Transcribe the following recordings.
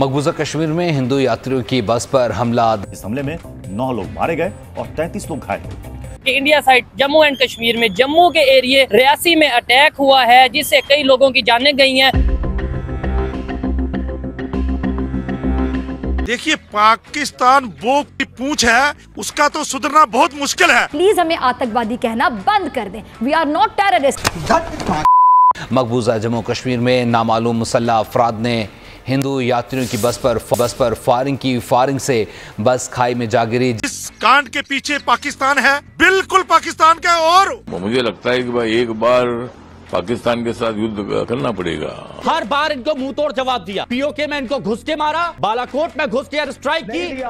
मकबूजा कश्मीर में हिंदू यात्रियों की बस पर हमला इस हमले में नौ लोग मारे गए और तैतीस लोग घायल India side Jammu and Kashmir में जम्मू के एरिए रियासी में अटैक हुआ है जिससे कई लोगों की जाने गई हैं देखिए पाकिस्तान वो की पूछ है उसका तो सुधरना बहुत मुश्किल है प्लीज हमें आतंकवादी कहना बंद कर दें वी आर नॉट टेररिस्ट मकबूजा जम्मू कश्मीर में नामालूम मुसल्ला अफराद ने हिंदू यात्रियों की बस पर बस पर फायरिंग की फायरिंग से बस खाई में जा गिरी इस कांड के पीछे पाकिस्तान है बिल्कुल पाकिस्तान का और मुझे लगता है कि भाई एक बार पाकिस्तान के साथ युद्ध करना पड़ेगा हर बार इनको मुंह तोड़ जवाब दिया पीओके में इनको घुस के मारा बालाकोट में घुस के एयर स्ट्राइक की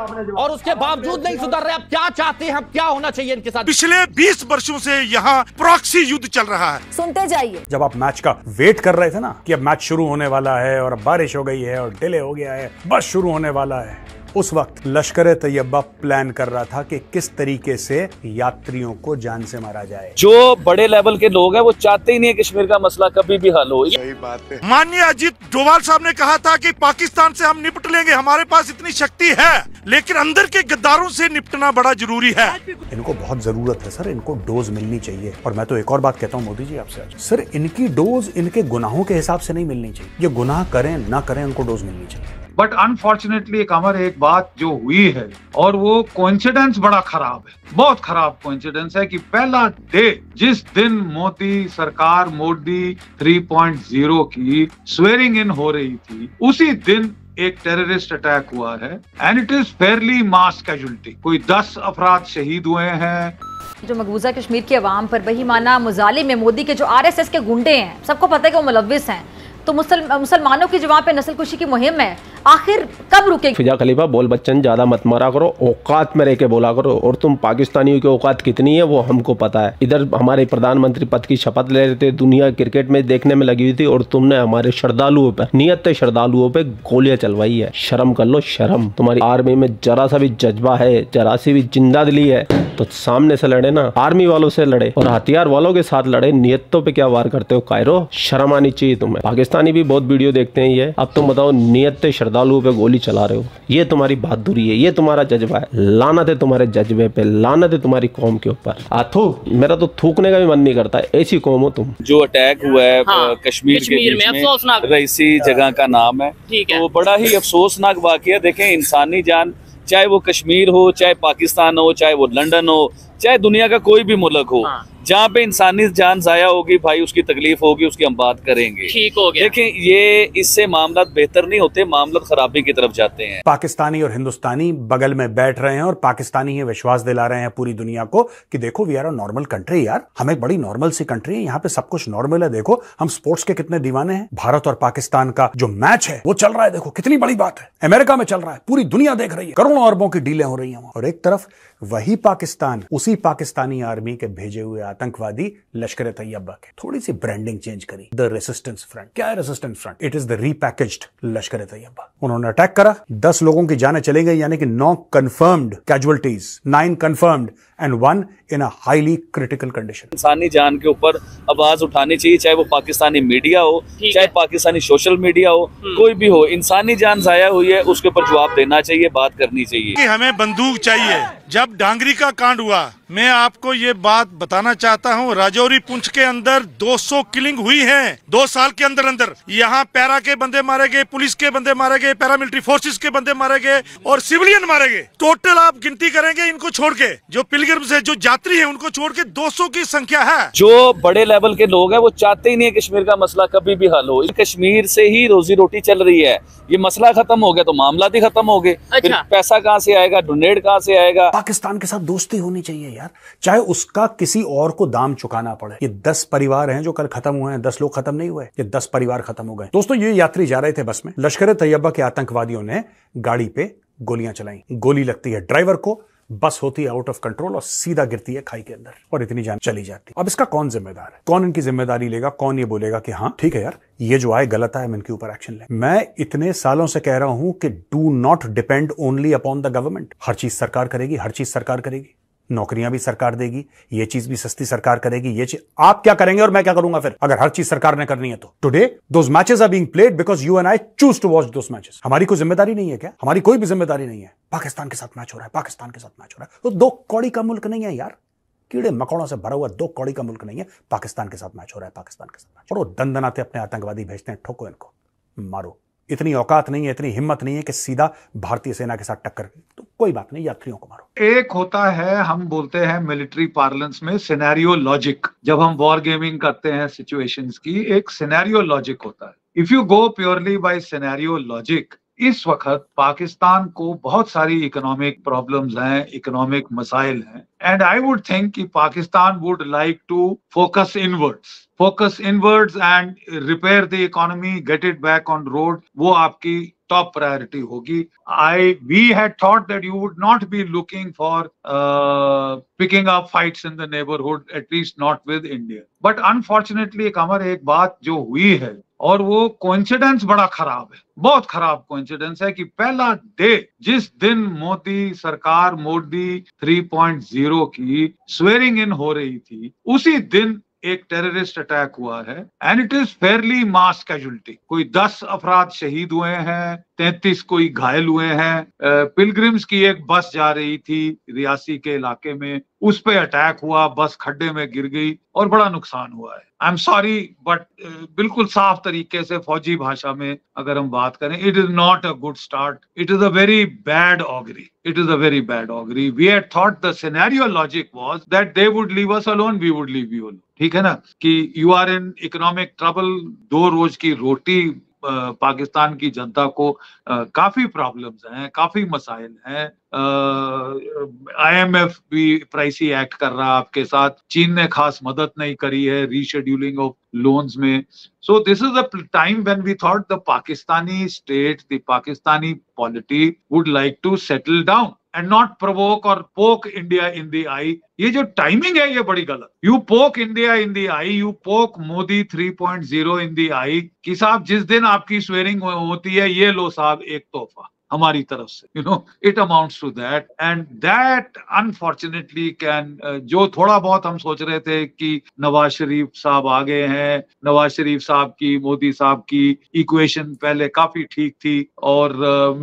और उसके बावजूद नहीं सुधर रहे अब क्या चाहते हैं अब क्या होना चाहिए इनके साथ पिछले बीस वर्षो ऐसी यहाँ प्रॉक्सी युद्ध चल रहा है सुनते जाइए जब आप मैच का वेट कर रहे थे ना की अब मैच शुरू होने वाला है और अब बारिश हो गई है और डिले हो गया है बस शुरू होने वाला है उस वक्त लश्कर तैयबा प्लान कर रहा था कि किस तरीके से यात्रियों को जान से मारा जाए जो बड़े लेवल के लोग हैं वो चाहते ही नहीं है कश्मीर का मसला कभी भी हल हो सही बात है माननीय अजीत डोवाल साहब ने कहा था कि पाकिस्तान से हम निपट लेंगे हमारे पास इतनी शक्ति है लेकिन अंदर के गद्दारों से निपटना बड़ा जरूरी है इनको बहुत जरूरत है सर इनको डोज मिलनी चाहिए और मैं तो एक और बात कहता हूँ मोदी जी आपसे सर इनकी डोज इनके गुनाहों के हिसाब से नहीं मिलनी चाहिए ये गुनाह करें ना करें उनको डोज मिलनी चाहिए बट अनफॉर्चुनेटली एक अमर एक बात जो हुई है और वो कोइंसिडेंस बड़ा खराब है बहुत खराब कोइंसिडेंस है कि पहला डे जिस दिन मोदी सरकार मोदी 3.0 की स्वेरिंग इन हो रही थी उसी दिन एक टेररिस्ट अटैक हुआ है and it is fairly mass casualty कोई दस अफराध शहीद हुए हैं जो मकबूजा कश्मीर की आवाम पर बही माना मुजाले में मोदी के जो आरएसएस के गुंडे हैं सबको पता है कि वो मुलविस हैं तो मुसलमानों की जो वहाँ पे नस्ल कुशी की मुहिम है आखिर कब रुके फिजा खलीफा बोल बच्चन ज्यादा मत मारा करो औकात में रह के बोला करो और तुम पाकिस्तानियों की औकात कितनी है वो हमको पता है इधर हमारे प्रधानमंत्री पद की शपथ ले रहे थे दुनिया क्रिकेट में देखने में लगी हुई थी और तुमने हमारे श्रद्धालुओं पर नियत श्रद्धालुओं पे गोलियां चलवाई है शर्म कर लो शर्म तुम्हारी आर्मी में जरा सा भी जज्बा है जरा सी भी जिंदा दिली है तो सामने से लड़े ना आर्मी वालों से लड़े और हथियार वालों के साथ लड़े नियतों पे क्या वार करते हो कायरो शर्म आनी चाहिए तुम्हें पाकिस्तानी भी बहुत वीडियो देखते हैं ये अब तुम बताओ नियत श्रद्धा श्रद्धालुओं पे गोली चला रहे हो ये तुम्हारी बहादुरी है ये तुम्हारा जज्बा है लानत है तुम्हारे जज्बे पे लानत है तुम्हारी कौम के ऊपर आथू मेरा तो थूकने का भी मन नहीं करता ऐसी कौम हो तुम जो अटैक हुआ है हाँ, कश्मीर, कश्मीर के में, इसी जगह का नाम है तो बड़ा ही अफसोसनाक वाक्य देखे इंसानी जान चाहे वो कश्मीर हो चाहे पाकिस्तान हो चाहे वो लंदन हो चाहे दुनिया का कोई भी मुल्क हो हाँ। जहाँ पे इंसानी जान जाया होगी भाई उसकी तकलीफ होगी उसकी हम बात करेंगे ठीक हो गया लेकिन ये इससे मामला बेहतर नहीं होते मामला खराबी की तरफ जाते हैं पाकिस्तानी और हिंदुस्तानी बगल में बैठ रहे हैं और पाकिस्तानी ये विश्वास दिला रहे हैं पूरी दुनिया को कि देखो we are a normal country यार हम एक बड़ी नॉर्मल सी कंट्री है यहाँ पे सब कुछ नॉर्मल है देखो हम स्पोर्ट्स के कितने दीवाने हैं भारत और पाकिस्तान का जो मैच है वो चल रहा है देखो कितनी बड़ी बात है अमेरिका में चल रहा है पूरी दुनिया देख रही है करोड़ों अरबों की डीलें हो रही है और एक तरफ वही पाकिस्तान उसी पाकिस्तानी आर्मी के भेजे हुए आतंकवादी लश्कर तैयबा के थोड़ी सी ब्रांडिंग चेंज करी द रेसिस्टेंस फ्रंट क्या है resistance front it is the repackage Lashkar Taiba उन्होंने अटैक करा दस लोगों की जाने चले गई यानी कि नौ confirmed casualties nine confirmed and one in a highly critical condition इंसानी जान के ऊपर आवाज उठानी चाहिए चाहे वो पाकिस्तानी मीडिया हो चाहे पाकिस्तानी सोशल मीडिया हो हम्म। कोई भी हो इंसानी जान जाया हुई है उसके ऊपर जवाब देना चाहिए बात करनी चाहिए हमें बंदूक चाहिए जब डांगरी का कांड हुआ मैं आपको ये बात बताना चाहता हूं राजौरी पुंछ के अंदर 200 किलिंग हुई है दो साल के अंदर अंदर यहां पैरा के बंदे मारे गए पुलिस के बंदे मारे गए पैरामिलिट्री फोर्सेस के बंदे मारे गए और सिविलियन मारे गए टोटल आप गिनती करेंगे इनको छोड़ के जो पिलग्रम से जो यात्री है उनको छोड़ के दो की संख्या है जो बड़े लेवल के लोग है वो चाहते ही नहीं है कश्मीर का मसला कभी भी हल हो कश्मीर से ही रोजी रोटी चल रही है ये मसला खत्म हो गया तो मामला भी खत्म हो गए अच्छा। पैसा कहाँ से आएगा डोनेट कहाँ से आएगा पाकिस्तान के साथ दोस्ती होनी चाहिए यार चाहे उसका किसी और को दाम चुकाना पड़े ये दस परिवार हैं जो कल खत्म हुए हैं दस लोग खत्म नहीं हुए ये दस परिवार खत्म हो गए दोस्तों ये यात्री जा रहे थे बस में लश्कर तैयबा के आतंकवादियों ने गाड़ी पे गोलियां चलाई गोली लगती है ड्राइवर को बस होती है आउट ऑफ कंट्रोल और सीधा गिरती है खाई के अंदर और इतनी जान चली जाती है अब इसका कौन जिम्मेदार है कौन इनकी जिम्मेदारी लेगा कौन ये बोलेगा कि हाँ ठीक है यार ये जो आए गलत आए हम इनके ऊपर एक्शन लें मैं इतने सालों से कह रहा हूं कि do not depend only upon the government हर चीज सरकार करेगी हर चीज सरकार करेगी नौकरियां भी सरकार देगी ये चीज भी सस्ती सरकार करेगी ये चीज आप क्या करेंगे और मैं क्या करूंगा फिर अगर हर चीज सरकार ने करनी है तो today those matches are being played because you and I choose to watch those matches हमारी कोई जिम्मेदारी नहीं है क्या हमारी कोई भी जिम्मेदारी नहीं है पाकिस्तान के साथ मैच हो रहा है पाकिस्तान के साथ मैच हो रहा है तो दो कौड़ी का मुल्क नहीं है यार कीड़े मकौड़ों से भरा हुआ दो कौड़ी का मुल्क नहीं है पाकिस्तान के साथ मैच हो रहा है पाकिस्तान के साथ मैच और वो दंदनाते अपने आतंकवादी भेजते हैं ठोको इनको मारो इतनी औकात नहीं है इतनी हिम्मत नहीं है कि सीधा भारतीय सेना के साथ टक्कर तो कोई बात नहीं यात्रियों को मारो एक होता है हम बोलते हैं मिलिट्री पार्लेंस में सिनेरियो लॉजिक जब हम वॉर गेमिंग करते हैं सिचुएशंस की एक सिनेरियो लॉजिक होता है if you go purely by scenario logic इस वक्त पाकिस्तान को बहुत सारी इकोनॉमिक प्रॉब्लम्स हैं इकोनॉमिक मसाइल हैं एंड आई वुड थिंक कि Pakistan would like to focus inwards focus inwards and repair the economy get it back on road वो आपकी टॉप प्रायोरिटी होगी I we had thought that you would not be looking for picking up fights in the neighbourhood at least not with India but unfortunately एक एक बात जो हुई है और वो कोइंसिडेंस बड़ा खराब है बहुत खराब कोइंसिडेंस है कि पहला डे जिस दिन मोदी सरकार मोदी 3.0 की स्वेरिंग इन हो रही थी उसी दिन एक टेररिस्ट अटैक हुआ है and it is fairly mass casualty कोई दस अफराध शहीद हुए हैं तैतीस कोई घायल हुए हैं पिलग्रिम्स की एक बस जा रही थी रियासी के इलाके में उस पे अटैक हुआ बस खड्डे में गिर गई और बड़ा नुकसान हुआ है आई एम सॉरी बट बिल्कुल साफ तरीके से फौजी भाषा में अगर हम बात करें it is not a good start it is a very bad augury it is a very bad augury we had thought the scenario logic was that they would leave us alone we would leave you alone ठीक है ना कि you are in economic trouble दो रोज की रोटी पाकिस्तान की जनता को काफी प्रॉब्लम्स हैं काफी मसाइल हैं आईएमएफ भी प्राइसी एक्ट कर रहा है आपके साथ चीन ने खास मदद नहीं करी है रीशेड्यूलिंग ऑफ लोन्स में so this is a time when we thought the Pakistani state the Pakistani polity would like to settle down and not provoke or poke India in दी आई ये जो टाइमिंग है ये बड़ी गलत यू पोक India in the I you पोक मोदी 3.0 इन दी आई कि साहब जिस दिन आपकी स्वेरिंग होती है ये लो साहब एक तोहफा हमारी तरफ से you know it amounts to that and that unfortunately can जो थोड़ा बहुत हम सोच रहे थे कि नवाज शरीफ साहब आ गए हैं नवाज शरीफ साहब की मोदी साहब की इक्वेशन पहले काफी ठीक थी और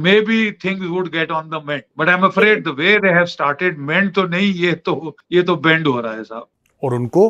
maybe things would get on the mend but I am afraid the way they have started meant तो नहीं ये तो ये तो बेंड हो रहा है साहब और उनको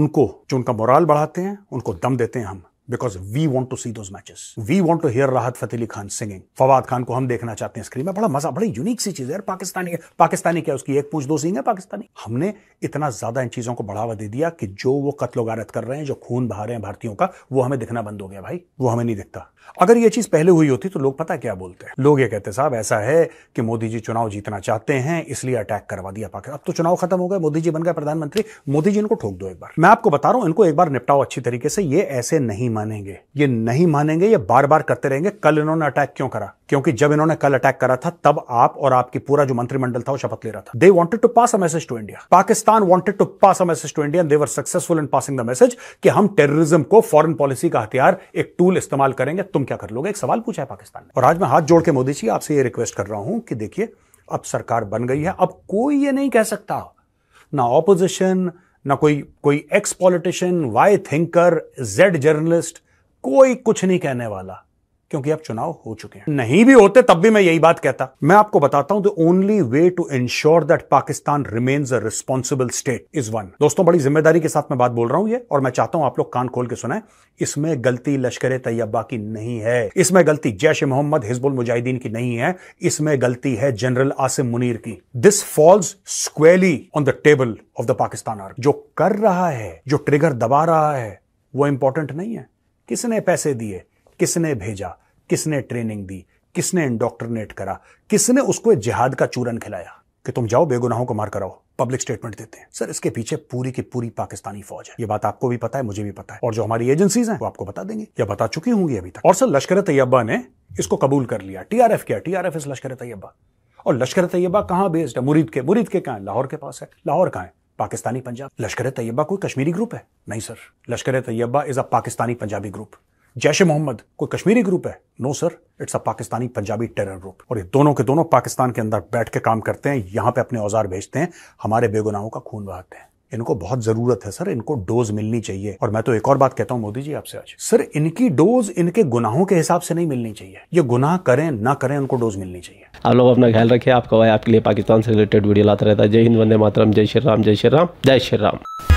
उनको जो उनका मोराल बढ़ाते हैं उनको दम देते हैं हम because we want to see those matches we want to hear Rahat Fateh Ali Khan singing Fawad Khan को हम देखना चाहते हैं स्क्रीन में बड़ा मजा बड़ी यूनिक सी चीज है यार पाकिस्तानी पाकिस्तानी क्या उसकी एक पूछ दो सिंग है पाकिस्तानी हमने इतना ज्यादा इन चीजों को बढ़ावा दे दिया कि जो वो कत्लो गारत कर रहे हैं जो खून बहा रहे हैं भारतीयों का वो हमें दिखना बंद हो गया भाई वो हमें नहीं दिखता अगर ये चीज पहले हुई होती तो लोग पता क्या बोलते हैं लोग ये कहते साहब ऐसा है कि मोदी जी चुनाव जीतना चाहते हैं इसलिए अटैक करवा दिया पाकिस्तान अब तो चुनाव खत्म हो गया मोदी जी बन गए प्रधानमंत्री मोदी जी इनको ठोक दो एक बार मैं आपको बता रहा हूं इनको एक बार निपटाओ अच्छी तरीके से ये ऐसे नहीं मानेंगे ये नहीं मानेंगे ये बार बार करते रहेंगे कल इन्होंने अटैक क्यों करा क्योंकि जब इन्होंने कल अटैक करा था तब आप और आपकी पूरा जो मंत्रिमंडल था वो शपथ ले रहा था they wanted to pass a message to India Pakistan wanted to pass a message to India they were successful in passing the message कि हम टेररिज्म को फॉरन पॉलिसी का हथियार एक टूल इस्तेमाल करेंगे तुम क्या कर लोगे एक सवाल पूछा है पाकिस्तान ने और आज मैं हाथ जोड़ के मोदी जी आपसे ये रिक्वेस्ट कर रहा हूं कि देखिए अब सरकार बन गई है अब कोई ये नहीं कह सकता ना ऑपोजिशन ना कोई कोई X politician Y thinker Z journalist कोई कुछ नहीं कहने वाला क्योंकि अब चुनाव हो चुके हैं नहीं भी होते तब भी मैं यही बात कहता मैं आपको बताता हूं the only way to ensure that Pakistan remains a responsible state is one दोस्तों बड़ी जिम्मेदारी के साथ मैं बात बोल रहा हूं ये और मैं चाहता हूं आप लोग कान खोल के सुनाए इसमें गलती लश्कर तैयबा की नहीं है इसमें गलती जैश मोहम्मद हिजबुल मुजाहिदीन की नहीं है इसमें गलती है जनरल आसिम मुनीर की this false squally on the table of the Pakistan army जो कर रहा है जो ट्रिगर दबा रहा है वो इंपॉर्टेंट नहीं है किसने पैसे दिए किसने भेजा किसने ट्रेनिंग दी किसने इंडोक्ट्रिनेट करा किसने उसको जिहाद का चूरन खिलाया कि तुम जाओ बेगुनाहों को मार कराओ पब्लिक स्टेटमेंट देते हैं सर इसके पीछे पूरी की पूरी पाकिस्तानी फौज है ये बात आपको भी पता है मुझे भी पता है और जो हमारी एजेंसीज हैं वो आपको बता देंगे या बता चुकी होंगी अभी तक और सर लश्कर तैयबा ने इसको कबूल कर लिया टीआरएफ क्या टीआरएफ इज लश्कर तैयबा और लश्कर तैयबा कहां बेस्ड है मुरीद के मुरीद के कहाँ लाहौर के पास है लाहौर कहाँ है पाकिस्तानी पंजाब लश्कर तैयबा कोई कश्मीरी ग्रुप है नहीं sir Lashkar Taiba is a Pakistani Punjabi group Jaish e Mohammad कोई कश्मीरी ग्रुप है no sir it's a Pakistani Punjabi terror group और ये दोनों के दोनों पाकिस्तान के अंदर बैठ के काम करते हैं यहाँ पे अपने औजार भेजते हैं हमारे बेगुनाहों का खून बहाते हैं इनको बहुत जरूरत है सर इनको डोज मिलनी चाहिए और मैं तो एक और बात कहता हूं मोदी जी आपसे आज सर इनकी डोज इनके गुनाहों के हिसाब से नहीं मिलनी चाहिए ये गुनाह करें ना करें उनको डोज मिलनी चाहिए आप लोग अपना ख्याल रखें आपका भाई आपके लिए पाकिस्तान से रिलेटेड वीडियो लाता रहता है जय हिंद वंदे मातरम जय श्री राम जय श्री राम जय श्री राम